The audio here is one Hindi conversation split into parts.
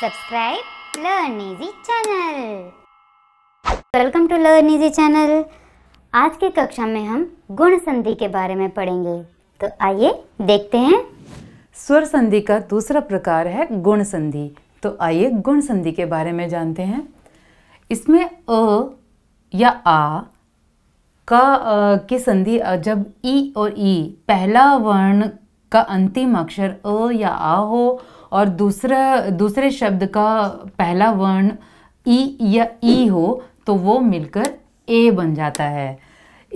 Subscribe Learn Easy channel. Welcome to Learn Easy channel. आज की कक्षा में हम गुण संधि के बारे में पढ़ेंगे तो आइए देखते हैं स्वर संधि का दूसरा प्रकार है गुण संधि तो आइए गुण संधि के बारे में जानते हैं इसमें अ या आ का की संधि जब ई और ई पहला वर्ण का अंतिम अक्षर अ या आ हो और दूसरा दूसरे शब्द का पहला वर्ण ई या ई हो तो वो मिलकर ए बन जाता है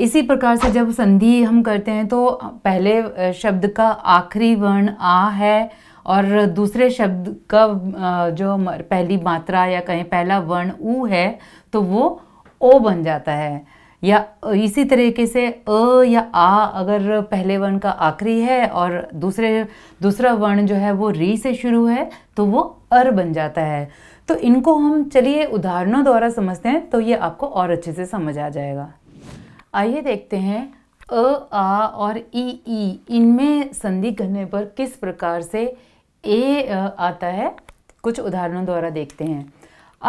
इसी प्रकार से जब संधि हम करते हैं तो पहले शब्द का आखिरी वर्ण आ है और दूसरे शब्द का जो पहली मात्रा या कहीं पहला वर्ण ऊ है तो वो ओ बन जाता है या इसी तरीके से अ या आ अगर पहले वर्ण का आखिरी है और दूसरे दूसरा वर्ण जो है वो री से शुरू है तो वो अर बन जाता है तो इनको हम चलिए उदाहरणों द्वारा समझते हैं तो ये आपको और अच्छे से समझ आ जाएगा आइए देखते हैं अ आ और ई ई इनमें संधि करने पर किस प्रकार से ए आता है कुछ उदाहरणों द्वारा देखते हैं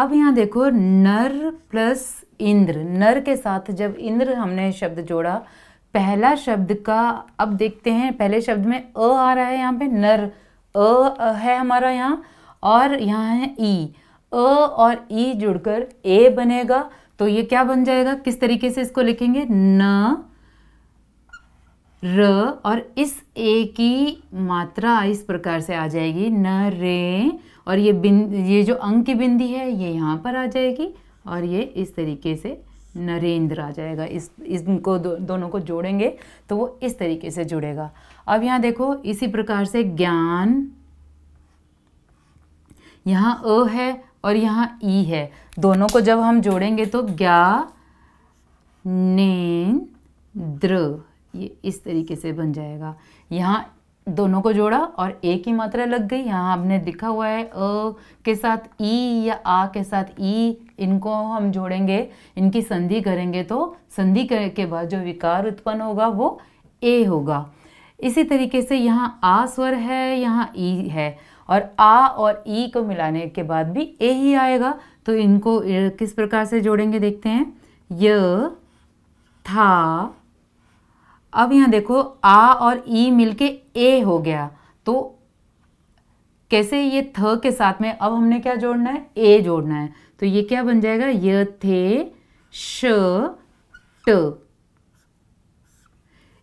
अब यहाँ देखो नर प्लस इंद्र नर के साथ जब इंद्र हमने शब्द जोड़ा पहला शब्द का अब देखते हैं पहले शब्द में अ आ रहा है यहाँ पे नर अ है हमारा यहाँ और यहाँ है ई अ और ई जुड़कर ए बनेगा तो ये क्या बन जाएगा किस तरीके से इसको लिखेंगे न र और इस ए की मात्रा इस प्रकार से आ जाएगी न रे और ये बिंद ये जो अंक की बिंदी है ये यहाँ पर आ जाएगी और ये इस तरीके से नरेंद्र आ जाएगा इस इनको दो, दोनों को जोड़ेंगे तो वो इस तरीके से जुड़ेगा अब यहाँ देखो इसी प्रकार से ज्ञान यहाँ अ है और यहाँ ई है दोनों को जब हम जोड़ेंगे तो ज्ञा ने द्र ये इस तरीके से बन जाएगा यहाँ दोनों को जोड़ा और ए की मात्रा लग गई यहाँ हमने लिखा हुआ है अ के साथ ई या आ के साथ ई इनको हम जोड़ेंगे इनकी संधि करेंगे तो संधि के बाद जो विकार उत्पन्न होगा वो ए होगा इसी तरीके से यहाँ आ स्वर है यहाँ ई है और आ और ई को मिलाने के बाद भी ए ही आएगा तो इनको किस प्रकार से जोड़ेंगे देखते हैं य था अब यहाँ देखो आ और ई मिलके ए हो गया तो कैसे ये थ के साथ में अब हमने क्या जोड़ना है ए जोड़ना है तो ये क्या बन जाएगा य थे श ट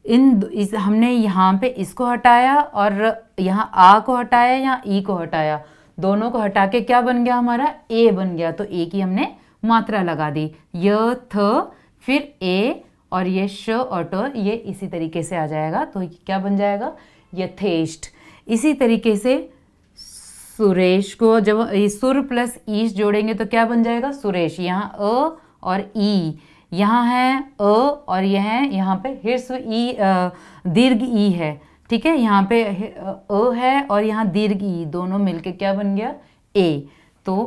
इन इस हमने यहां पे इसको हटाया और यहां आ को हटाया या ई e को हटाया दोनों को हटा के क्या बन गया हमारा ए बन गया तो ए की हमने मात्रा लगा दी य थ फिर ए और ये श और ट ये इसी तरीके से आ जाएगा तो क्या बन जाएगा यथेष्ट इसी तरीके से सुरेश को जब सुर प्लस ईश जोड़ेंगे तो क्या बन जाएगा सुरेश यहाँ अ और ई यहाँ है अ और यह है यहाँ पे हिस्व ई दीर्घ ई है ठीक है यहाँ पे अ है और यहाँ दीर्घ ई दोनों मिलके क्या बन गया ए तो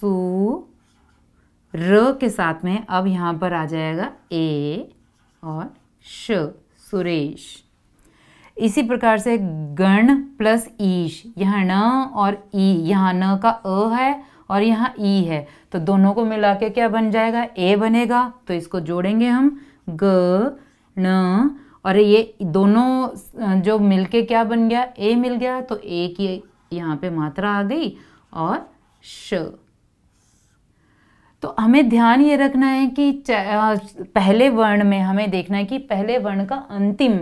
सु र के साथ में अब यहाँ पर आ जाएगा ए और श सुरेश इसी प्रकार से गण प्लस ईश यहाँ न और ई यहाँ न का अ है और यहाँ ई है तो दोनों को मिला के क्या बन जाएगा ए बनेगा तो इसको जोड़ेंगे हम ग न और ये दोनों जो मिलके क्या बन गया ए मिल गया तो ए की यहाँ पे मात्रा आ गई और श तो हमें ध्यान ये रखना है कि पहले वर्ण में हमें देखना है कि पहले वर्ण का अंतिम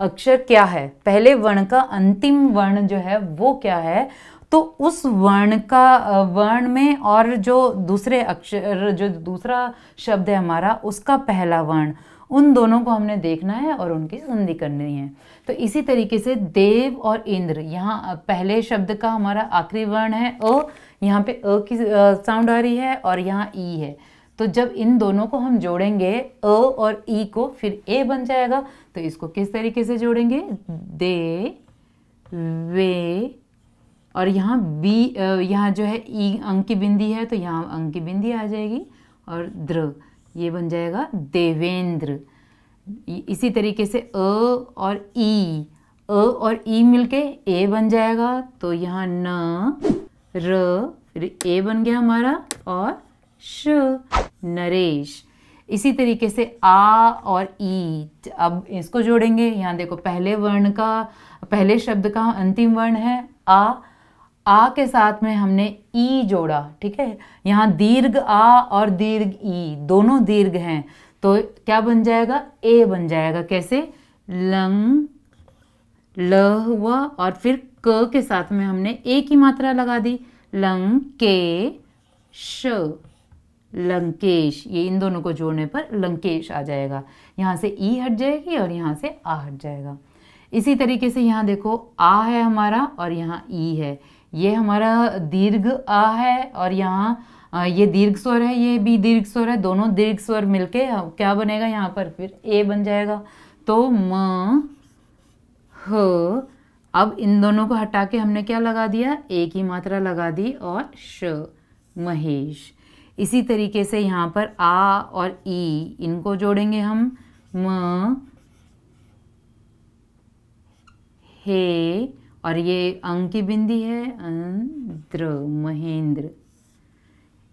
अक्षर क्या है पहले वर्ण का अंतिम वर्ण जो है वो क्या है तो उस वर्ण का वर्ण में और जो दूसरे अक्षर जो दूसरा शब्द है हमारा उसका पहला वर्ण उन दोनों को हमने देखना है और उनकी संधि करनी है तो इसी तरीके से देव और इंद्र यहाँ पहले शब्द का हमारा आखिरी वर्ण है अ यहाँ पे अ की साउंड आ रही है और यहाँ ई है तो जब इन दोनों को हम जोड़ेंगे अ और ई को फिर ए बन जाएगा तो इसको किस तरीके से जोड़ेंगे दे वे और यहाँ बी यहाँ जो है ई अंक की बिंदी है तो यहाँ अंक की बिंदी आ जाएगी और द्र ये बन जाएगा देवेंद्र इसी तरीके से अ और ई अ और ई मिलके ए बन जाएगा तो यहाँ न र फिर ए बन गया हमारा और श नरेश इसी तरीके से आ और ईट अब इसको जोड़ेंगे यहाँ देखो पहले वर्ण का पहले शब्द का अंतिम वर्ण है आ आ के साथ में हमने ई जोड़ा ठीक है यहाँ दीर्घ आ और दीर्घ ई दोनों दीर्घ हैं तो क्या बन जाएगा ए बन जाएगा कैसे लंग ल हुआ और फिर क के साथ में हमने ए की मात्रा लगा दी लंग के श लंकेश ये इन दोनों को जोड़ने पर लंकेश आ जाएगा यहाँ से ई हट जाएगी और यहाँ से आ हट जाएगा इसी तरीके से यहाँ देखो आ है हमारा और यहाँ ई है ये हमारा दीर्घ आ है और यहाँ ये दीर्घ स्वर है ये भी दीर्घ स्वर है दोनों दीर्घ स्वर मिलके क्या बनेगा यहाँ पर फिर ए बन जाएगा तो म ह अब इन दोनों को हटा के हमने क्या लगा दिया एक ही मात्रा लगा दी और श महेश इसी तरीके से यहाँ पर आ और ई इनको जोड़ेंगे हम म हे और ये अंग की बिंदी है अंद्र महेंद्र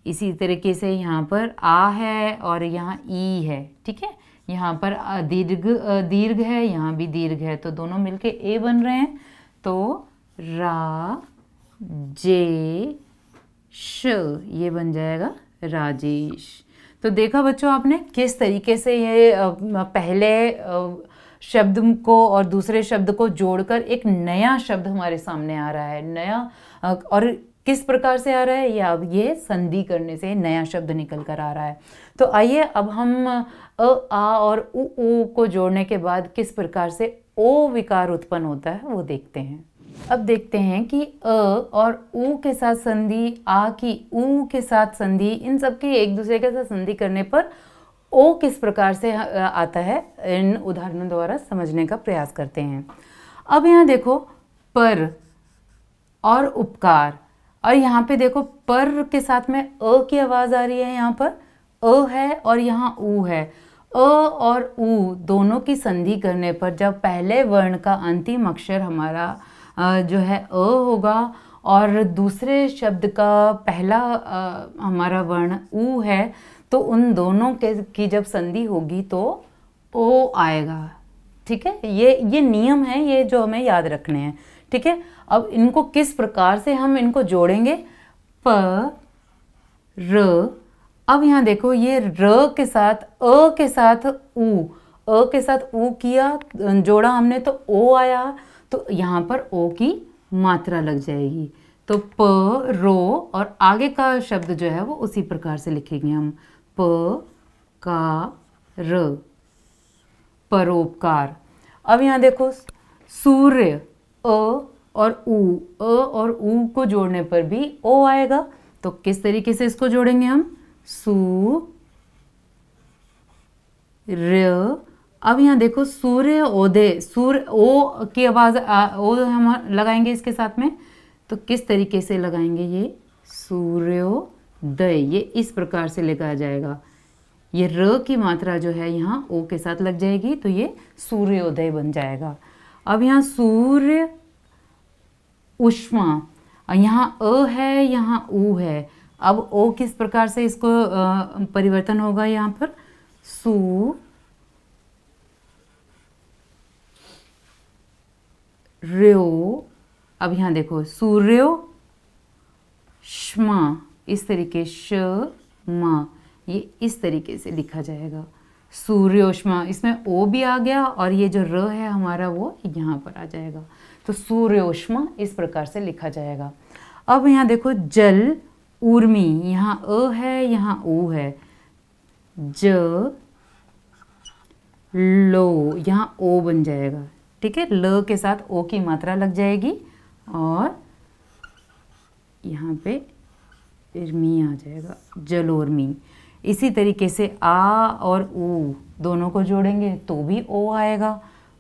इसी तरीके से यहाँ पर आ है और यहाँ ई है ठीक है यहाँ पर दीर्घ दीर्घ है यहाँ भी दीर्घ है तो दोनों मिलके ए बन रहे हैं तो रा जे श ये बन जाएगा राजेश तो देखा बच्चों आपने किस तरीके से ये पहले शब्द को और दूसरे शब्द को जोड़कर एक नया शब्द हमारे सामने आ रहा है नया और किस प्रकार से आ रहा है या अब ये संधि करने से नया शब्द निकल कर आ रहा है तो आइए अब हम अ आ और उ, उ को जोड़ने के बाद किस प्रकार से ओ विकार उत्पन्न होता है वो देखते हैं अब देखते हैं कि अ और उ के साथ संधि आ की ऊ के साथ संधि इन सब की एक दूसरे के साथ संधि करने पर ओ किस प्रकार से आता है इन उदाहरणों द्वारा समझने का प्रयास करते हैं अब यहाँ देखो पर और उपकार और यहाँ पे देखो पर के साथ में अ की आवाज़ आ रही है यहाँ पर अ है और यहाँ ऊ है अ और ऊ दोनों की संधि करने पर जब पहले वर्ण का अंतिम अक्षर हमारा जो है अ होगा और दूसरे शब्द का पहला आ, हमारा वर्ण ऊ है तो उन दोनों के की जब संधि होगी तो ओ आएगा ठीक है ये ये नियम है ये जो हमें याद रखने हैं ठीक है अब इनको किस प्रकार से हम इनको जोड़ेंगे प र अब यहाँ देखो ये र के साथ अ के साथ ऊ अ के साथ ऊ किया जोड़ा हमने तो ओ आया तो यहाँ पर ओ की मात्रा लग जाएगी तो प रो और आगे का शब्द जो है वो उसी प्रकार से लिखेंगे हम प का र परोपकार अब यहाँ देखो सूर्य अ और ऊ अ और ऊ को जोड़ने पर भी ओ आएगा तो किस तरीके से इसको जोड़ेंगे हम सू र अब यहाँ देखो सूर्योदय सूर्य ओ की आवाज़ ओ हम लगाएंगे इसके साथ में तो किस तरीके से लगाएंगे ये सूर्योदय ये इस प्रकार से लिखा जाएगा ये र की मात्रा जो है यहाँ ओ के साथ लग जाएगी तो ये सूर्योदय बन जाएगा अब यहाँ सूर्य उष्मा यहाँ अ है यहाँ ऊ है अब ओ किस प्रकार से इसको परिवर्तन होगा यहाँ पर सू रो अब यहाँ देखो सूर्यो श्मा इस तरीके श मा ये इस तरीके से लिखा जाएगा सूर्योष्मा इसमें ओ भी आ गया और ये जो र है हमारा वो यहाँ पर आ जाएगा तो सूर्योष्मा इस प्रकार से लिखा जाएगा अब यहाँ देखो जल उर्मी यहाँ अ है यहाँ ओ है ज लो यहाँ ओ बन जाएगा ठीक है ल के साथ ओ की मात्रा लग जाएगी और यहाँ पे इर्मी आ जाएगा जलोर्मी इसी तरीके से आ और ऊ दोनों को जोड़ेंगे तो भी ओ आएगा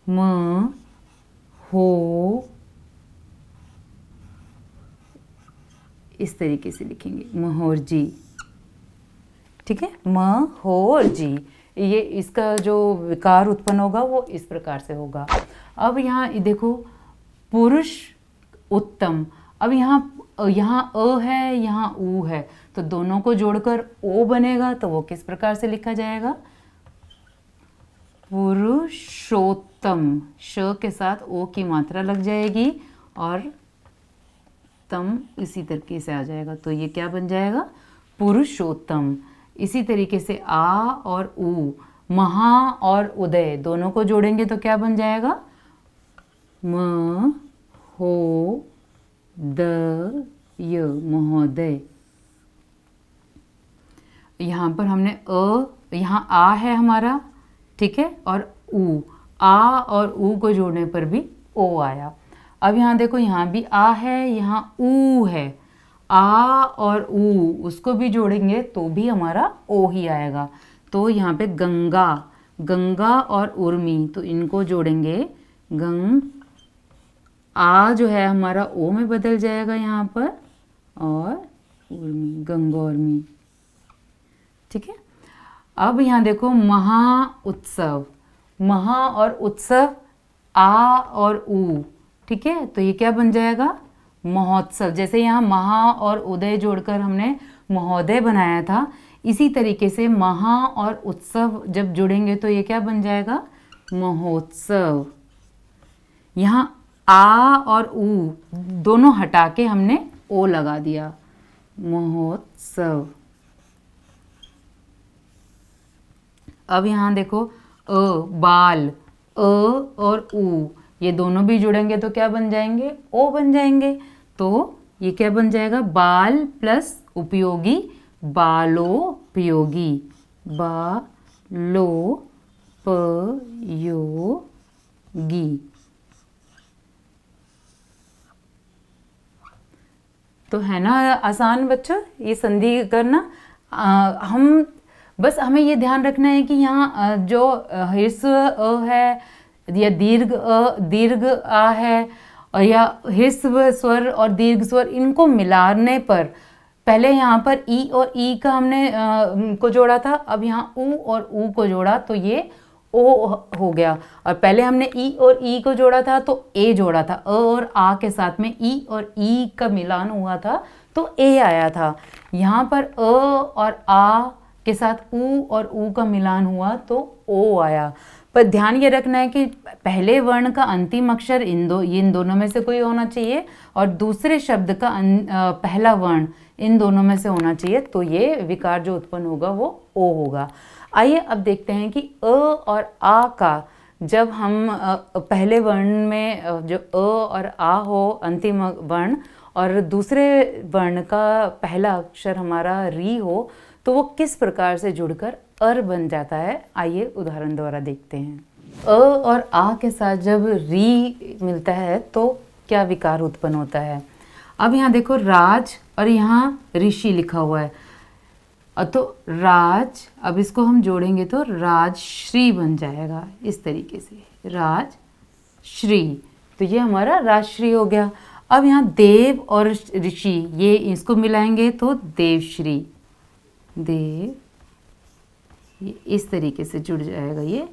म हो इस तरीके से लिखेंगे महोर जी ठीक है म हो जी ये इसका जो विकार उत्पन्न होगा वो इस प्रकार से होगा अब यहाँ देखो पुरुष उत्तम अब यहाँ यहाँ अ है यहाँ ऊ है तो दोनों को जोड़कर ओ बनेगा तो वो किस प्रकार से लिखा जाएगा पुरुषोत्तम श के साथ ओ की मात्रा लग जाएगी और तम इसी तरीके से आ जाएगा तो ये क्या बन जाएगा पुरुषोत्तम इसी तरीके से आ और ऊ महा और उदय दोनों को जोड़ेंगे तो क्या बन जाएगा म हो द य महोदय यहाँ पर हमने अ यहाँ आ है हमारा ठीक है और ऊ आ और ऊ को जोड़ने पर भी ओ आया अब यहाँ देखो यहाँ भी आ है यहाँ ऊ है आ और ऊ उसको भी जोड़ेंगे तो भी हमारा ओ ही आएगा तो यहाँ पे गंगा गंगा और उर्मी तो इनको जोड़ेंगे गंग आ जो है हमारा ओ में बदल जाएगा यहाँ पर और उर्मी गंगा उर्मी ठीक है अब यहाँ देखो महा उत्सव महा और उत्सव आ और ऊ ठीक है तो ये क्या बन जाएगा महोत्सव जैसे यहाँ महा और उदय जोड़कर हमने महोदय बनाया था इसी तरीके से महा और उत्सव जब जुड़ेंगे तो ये क्या बन जाएगा महोत्सव यहाँ आ और ऊ दोनों हटा के हमने ओ लगा दिया महोत्सव अब यहाँ देखो अ बाल अ और ऊ ये दोनों भी जुड़ेंगे तो क्या बन जाएंगे ओ बन जाएंगे तो ये क्या बन जाएगा बाल प्लस उपयोगी बालोपयोगी बालोपयोगी तो है ना आसान बच्चों ये संधि करना आ, हम बस हमें ये ध्यान रखना है कि यहाँ जो हिस्स है या दीर्घ अ दीर्घ आ है और या हिस्व स्वर और दीर्घ स्वर इनको मिलाने पर पहले यहाँ पर ई और ई का हमने आ, को जोड़ा था अब यहाँ ऊ और ऊ को जोड़ा तो ये ओ हो गया और पहले हमने ई और ई को जोड़ा था तो ए जोड़ा था अ और आ के साथ में ई और ई का मिलान हुआ था तो ए आया था यहाँ पर अ और आ के साथ ऊ और ऊ का मिलान हुआ तो ओ आया पर ध्यान ये रखना है कि पहले वर्ण का अंतिम अक्षर इन दो इन दोनों में से कोई होना चाहिए और दूसरे शब्द का अन, अं, आ, पहला वर्ण इन दोनों में से होना चाहिए तो ये विकार जो उत्पन्न होगा वो ओ होगा आइए अब देखते हैं कि अ और आ का जब हम आ, पहले वर्ण में जो अ और आ हो अंतिम वर्ण और दूसरे वर्ण का पहला अक्षर हमारा री हो तो वो किस प्रकार से जुड़कर अर बन जाता है आइए उदाहरण द्वारा देखते हैं अ और आ के साथ जब री मिलता है तो क्या विकार उत्पन्न होता है अब यहाँ देखो राज और यहाँ ऋषि लिखा हुआ है तो राज अब इसको हम जोड़ेंगे तो राजश्री बन जाएगा इस तरीके से राजश्री तो ये हमारा राजश्री हो गया अब यहाँ देव और ऋषि ये इसको मिलाएंगे तो देवश्री दे इस तरीके से जुड़ जाएगा ये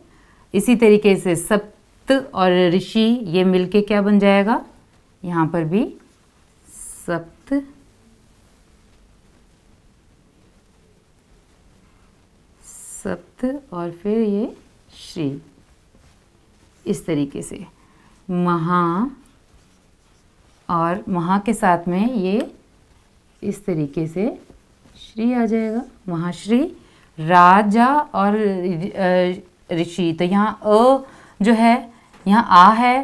इसी तरीके से सप्त और ऋषि ये मिलके क्या बन जाएगा यहाँ पर भी सप्त सप्त और फिर ये श्री इस तरीके से महा और महा के साथ में ये इस तरीके से श्री आ जाएगा महाश्री राजा और ऋषि तो यहाँ अ जो है यहाँ आ है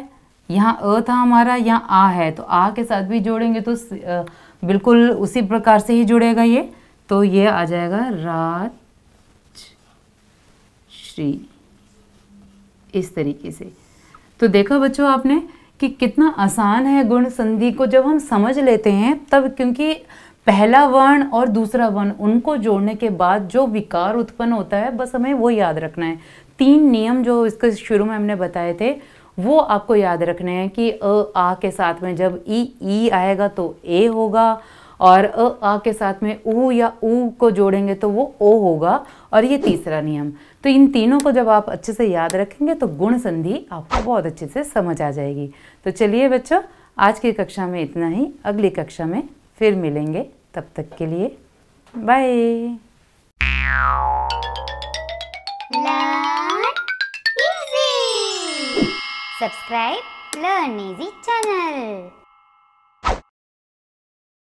यहाँ अ था हमारा यहाँ आ है तो आ के साथ भी जोड़ेंगे तो बिल्कुल उसी प्रकार से ही जुड़ेगा ये तो ये आ जाएगा राज श्री इस तरीके से तो देखा बच्चों आपने कि कितना आसान है गुण संधि को जब हम समझ लेते हैं तब क्योंकि पहला वर्ण और दूसरा वर्ण उनको जोड़ने के बाद जो विकार उत्पन्न होता है बस हमें वो याद रखना है तीन नियम जो इसके शुरू में हमने बताए थे वो आपको याद रखने हैं कि अ आ के साथ में जब ई ई आएगा तो ए होगा और अ आ के साथ में ऊ या ऊ को जोड़ेंगे तो वो ओ होगा और ये तीसरा नियम तो इन तीनों को जब आप अच्छे से याद रखेंगे तो गुण संधि आपको बहुत अच्छे से समझ आ जाएगी तो चलिए बच्चों आज की कक्षा में इतना ही अगली कक्षा में फिर मिलेंगे तब तक के लिए bye subscribe learn easy channel